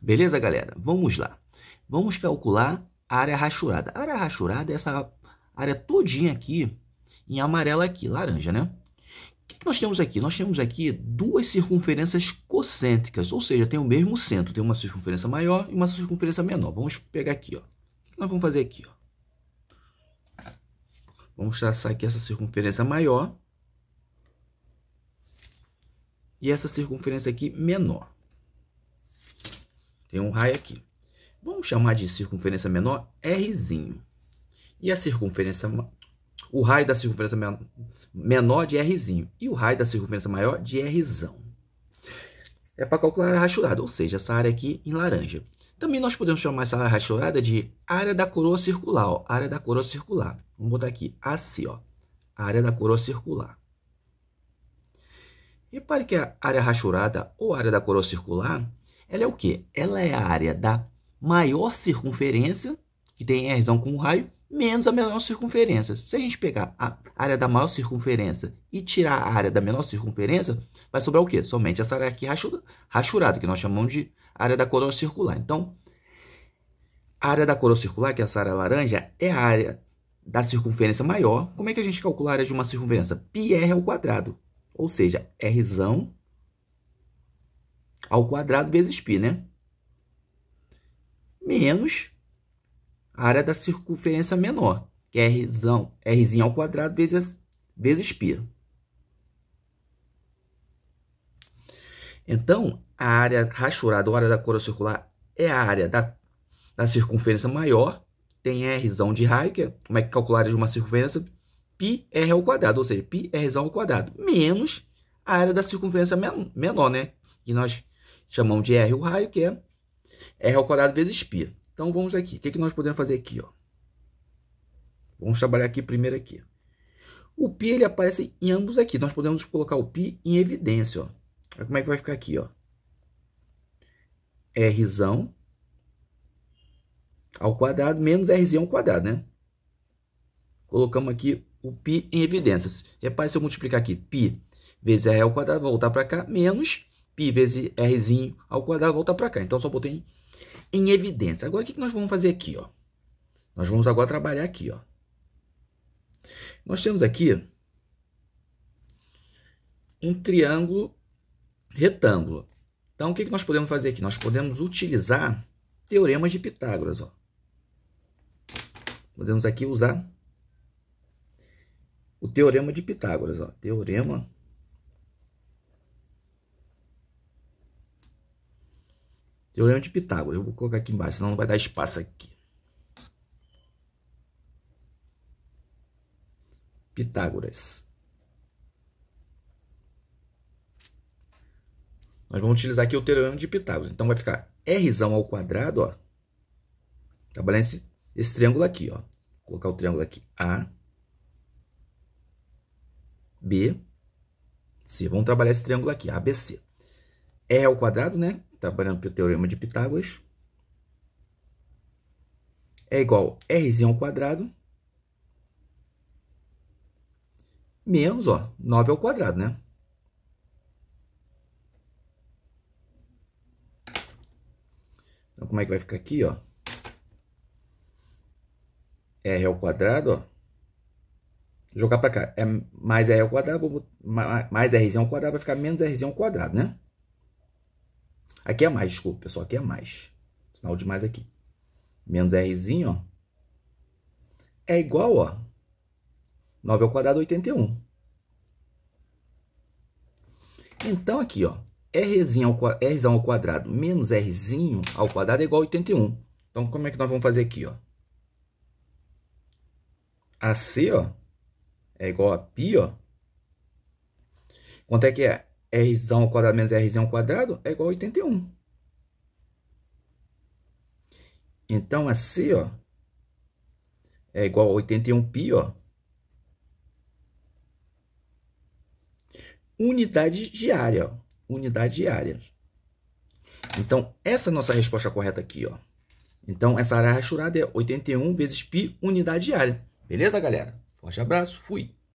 Beleza, galera? Vamos lá. Vamos calcular a área rachurada. A área rachurada é essa área todinha aqui, em amarelo aqui, laranja, né? O que, nós temos aqui? Nós temos aqui duas circunferências concêntricas, ou seja, tem o mesmo centro. Tem uma circunferência maior e uma circunferência menor. Vamos pegar aqui, ó. O que nós vamos fazer aqui, ó? Vamos traçar aqui essa circunferência maior e essa circunferência aqui menor. Tem um raio aqui. Vamos chamar de circunferência menor Rzinho. E a circunferência o raio da circunferência menor de Rzinho e o raio da circunferência maior de Rzão. É para calcular a rachurada, ou seja, essa área aqui em laranja. Também nós podemos chamar essa área rachurada de área da coroa circular, ó, área da coroa circular. Vamos botar aqui, assim, ó, área da coroa circular. Repare que a área rachurada ou área da coroa circular ela é o quê? Ela é a área da maior circunferência, que tem R com um raio, menos a menor circunferência. Se a gente pegar a área da maior circunferência e tirar a área da menor circunferência, vai sobrar o quê? Somente essa área aqui rachurada, que nós chamamos de área da coroa circular. Então, a área da coroa circular, que é essa área laranja, é a área da circunferência maior. Como é que a gente calcula a área de uma circunferência? Πr ao quadrado, ou seja, r ao quadrado vezes π, né? Menos a área da circunferência menor, que é r Rzinho ao quadrado vezes, vezes π. Então, a área rachurada, ou área da coroa circular, é a área da, da circunferência maior, tem Rzão de raio, que é como é que calcular de uma circunferência, πr ao quadrado, ou seja, πrzão ao quadrado, menos a área da circunferência menor, né? Que nós chamamos de R o raio, que é R ao quadrado vezes π. Então vamos aqui. O que, é que nós podemos fazer aqui? Ó? Vamos trabalhar aqui primeiro aqui. O π ele aparece em ambos aqui. Nós podemos colocar o π em evidência. Ó. Olha como é que vai ficar aqui. Ó. R ao quadrado menos r ao quadrado. Né? Colocamos aqui o π em evidências. Repare se eu multiplicar aqui π vezes R ao quadrado, voltar para cá, menos pi vezes rzinho ao quadrado volta para cá. Então, só botei em evidência. Agora, o que nós vamos fazer aqui? Ó? Nós vamos agora trabalhar aqui. Ó. Nós temos aqui um triângulo retângulo. Então, o que nós podemos fazer aqui? Nós podemos utilizar teoremas de Pitágoras. Ó. Podemos aqui usar o teorema de Pitágoras. Ó. Teorema Teorema de Pitágoras. Eu vou colocar aqui embaixo, senão não vai dar espaço aqui. Pitágoras. Nós vamos utilizar aqui o teorema de Pitágoras. Então vai ficar r ao quadrado, ó. Trabalhar tá esse, esse triângulo aqui, ó. Vou colocar o triângulo aqui. A. B. C. Vamos trabalhar esse triângulo aqui, ABC. R ao quadrado, né? trabalhando pelo Teorema de Pitágoras, é igual a Rzinho ao quadrado menos, ó, 9 ao quadrado, né? Então, como é que vai ficar aqui, ó? R ao quadrado, ó. Jogar para cá. É mais R ao quadrado, mais Rzinho ao quadrado, vai ficar menos Rzinho ao quadrado, né? Aqui é mais, desculpa, pessoal. Aqui é mais. Sinal de mais aqui. Menos Rzinho, ó. É igual, ó. 9 ao quadrado, 81. Então, aqui, ó. Rzinho ao, Rzão ao quadrado menos Rzinho ao quadrado é igual a 81. Então, como é que nós vamos fazer aqui, ó? AC, ó, é igual a π, ó. Quanto é que é? r ao quadrado menos r ao quadrado é igual a 81. Então, assim, ó, é igual a 81π, ó. unidade de área, ó. Unidade de área. Então, essa é a nossa resposta correta aqui, ó. Então, essa área rachurada é 81 vezes π, unidade de área. Beleza, galera? Forte abraço, fui!